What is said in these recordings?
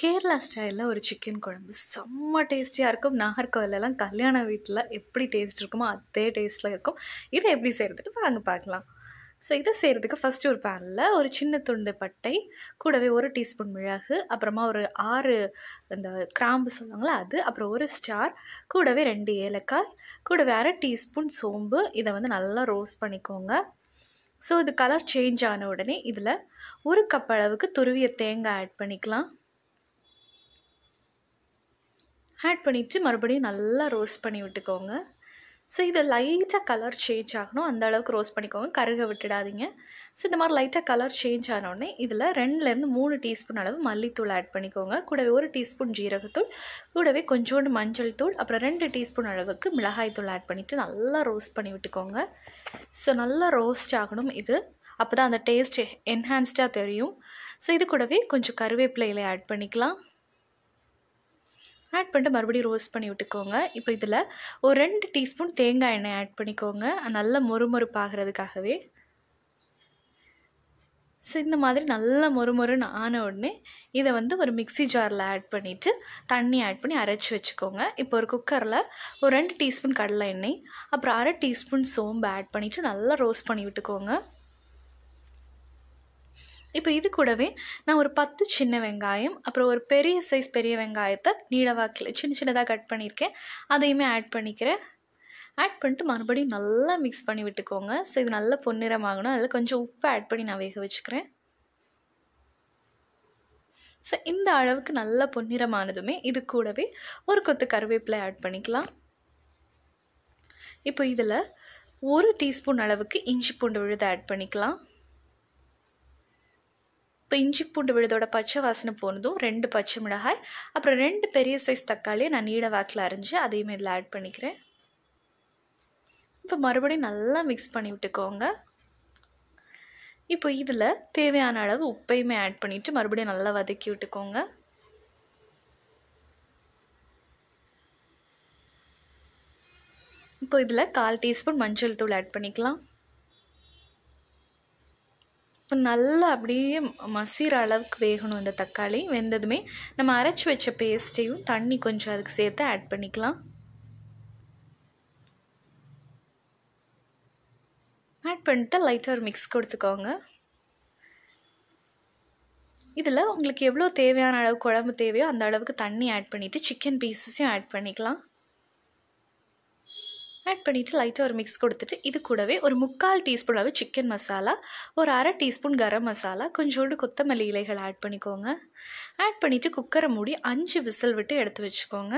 கேரளா ஸ்டைலில் ஒரு சிக்கன் குழம்பு செம்ம டேஸ்டியாக இருக்கும் நாகர்கோவிலெலாம் கல்யாண வீட்டில் எப்படி டேஸ்ட் இருக்குமோ அதே டேஸ்ட்டில் இருக்கும் இதை எப்படி செய்கிறதுட்டு வாங்க பார்க்கலாம் ஸோ இதை செய்கிறதுக்கு ஃபஸ்ட்டு ஒரு பேனில் ஒரு சின்ன துண்டு பட்டை கூடவே ஒரு டீஸ்பூன் மிளகு அப்புறமா ஒரு ஆறு இந்த கிராம்பு சொல்லுவாங்களே அது அப்புறம் ஒரு ஸ்டார் கூடவே ரெண்டு ஏலக்காய் கூடவே அரை டீஸ்பூன் சோம்பு இதை வந்து நல்லா ரோஸ்ட் பண்ணிக்கோங்க ஸோ இது கலர் சேஞ்ச் ஆன உடனே இதில் ஒரு கப் அளவுக்கு துருவிய தேங்காய் ஆட் பண்ணிக்கலாம் ஆட் பண்ணிவிட்டு மறுபடியும் நல்லா ரோஸ்ட் பண்ணி விட்டுக்கோங்க ஸோ இது லைட்டாக கலர் சேஞ்ச் ஆகணும் அந்த அளவுக்கு ரோஸ்ட் பண்ணிக்கோங்க கருக விட்டுடாதீங்க ஸோ இந்த மாதிரி லைட்டாக கலர் சேஞ்ச் ஆனோடனே இதில் ரெண்டுலேருந்து மூணு டீஸ்பூன் அளவு மல்லித்தூள் ஆட் பண்ணிக்கோங்க கூடவே ஒரு டீஸ்பூன் ஜீரகத்தூள் கூடவே கொஞ்சோண்டு மஞ்சள் தூள் அப்புறம் ரெண்டு டீஸ்பூன் அளவுக்கு மிளகாய் தூள் ஆட் பண்ணிவிட்டு நல்லா ரோஸ்ட் பண்ணி விட்டுக்கோங்க ஸோ நல்லா ரோஸ்ட் ஆகணும் இது அப்போ தான் அந்த டேஸ்ட் என்ஹான்ஸ்டாக தெரியும் ஸோ இது கூடவே கொஞ்சம் கருவேப்பிலையில ஆட் பண்ணிக்கலாம் ஆட் பண்ணிட்டு மறுபடியும் ரோஸ்ட் பண்ணி விட்டுக்கோங்க இப்போ இதில் ஒரு ரெண்டு டீஸ்பூன் தேங்காய் எண்ணெய் ஆட் பண்ணிக்கோங்க நல்லா மொறுமொறுப்பாகிறதுக்காகவே ஸோ இந்த மாதிரி நல்லா மொறுமொறுன்னு ஆன உடனே இதை வந்து ஒரு மிக்சி ஜாரில் ஆட் பண்ணிவிட்டு தண்ணி ஆட் பண்ணி அரைச்சி வச்சுக்கோங்க இப்போ ஒரு குக்கரில் ஒரு ரெண்டு டீஸ்பூன் கடலை எண்ணெய் அப்புறம் அரை டீஸ்பூன் சோம்பு ஆட் பண்ணிவிட்டு நல்லா ரோஸ்ட் பண்ணி விட்டுக்கோங்க இப்போ இது கூடவே நான் ஒரு பத்து சின்ன வெங்காயம் அப்புறம் ஒரு பெரிய சைஸ் பெரிய வெங்காயத்தை நீளவாக்கில் சின்ன சின்னதாக கட் பண்ணியிருக்கேன் அதையுமே ஆட் பண்ணிக்கிறேன் ஆட் பண்ணிட்டு மறுபடியும் நல்லா மிக்ஸ் பண்ணி விட்டுக்கோங்க ஸோ இது நல்லா பொன்னிறமாகணும் அதில் கொஞ்சம் உப்பு ஆட் பண்ணி நான் வேக வச்சுக்கிறேன் ஸோ இந்த அளவுக்கு நல்ல பொன்னிறமானதுமே இது கூடவே ஒரு கொத்து கருவேப்பிலை ஆட் பண்ணிக்கலாம் இப்போ இதில் ஒரு டீஸ்பூன் அளவுக்கு இஞ்சி பூண்டு விழுதை ஆட் பண்ணிக்கலாம் இப்போ இஞ்சி பூண்டு விழுதோட பச்சை வாசனை போனதும் ரெண்டு பச்சை மிளகாய் அப்புறம் ரெண்டு பெரிய சைஸ் தக்காளியை நான் நீட வாக்கில் அரிஞ்சு அதையும் இதில் ஆட் பண்ணிக்கிறேன் இப்போ மறுபடியும் நல்லா மிக்ஸ் பண்ணி விட்டுக்கோங்க இப்போ இதில் தேவையான அளவு உப்பையுமே ஆட் பண்ணிவிட்டு மறுபடியும் நல்லா வதக்கி விட்டுக்கோங்க இப்போ இதில் கால் டீஸ்பூன் மஞ்சள் தூள் ஆட் பண்ணிக்கலாம் இப்போ நல்லா அப்படியே மசிற அளவுக்கு வேகணும் இந்த தக்காளி வெந்ததுமே நம்ம அரைச்சி வச்ச பேஸ்ட்டையும் தண்ணி கொஞ்சம் அதுக்கு சேர்த்து ஆட் பண்ணிக்கலாம் ஆட் பண்ணிட்டு லைட்டாக ஒரு மிக்ஸ் கொடுத்துக்கோங்க இதில் உங்களுக்கு எவ்வளோ தேவையான அளவு குழம்பு தேவையோ அந்த அளவுக்கு தண்ணி ஆட் பண்ணிவிட்டு சிக்கன் பீசஸையும் ஆட் பண்ணிக்கலாம் ஆட் பண்ணிவிட்டு லைட்டாக ஒரு மிக்ஸ் கொடுத்துட்டு இது கூடவே ஒரு முக்கால் டீஸ்பூன் அளவு சிக்கன் மசாலா ஒரு அரை டீஸ்பூன் கரம் மசாலா கொஞ்சோண்டு கொத்தமல்லி இலைகள் ஆட் பண்ணிக்கோங்க ஆட் பண்ணிவிட்டு குக்கரை மூடி அஞ்சு விசில் விட்டு எடுத்து வச்சுக்கோங்க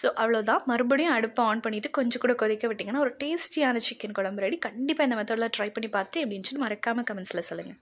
ஸோ அவ்வளோதான் மறுபடியும் அடுப்பை ஆன் பண்ணிவிட்டு கொஞ்சம் கூட கொதிக்க விட்டிங்கன்னா ஒரு டேஸ்டியான சிக்கன் குழம்பு ரெடி கண்டிப்பாக இந்த மெத்தடில் ட்ரை பண்ணி பார்த்து எப்படின்னு மறக்காமல் கமெண்ட்ஸில் சொல்லுங்கள்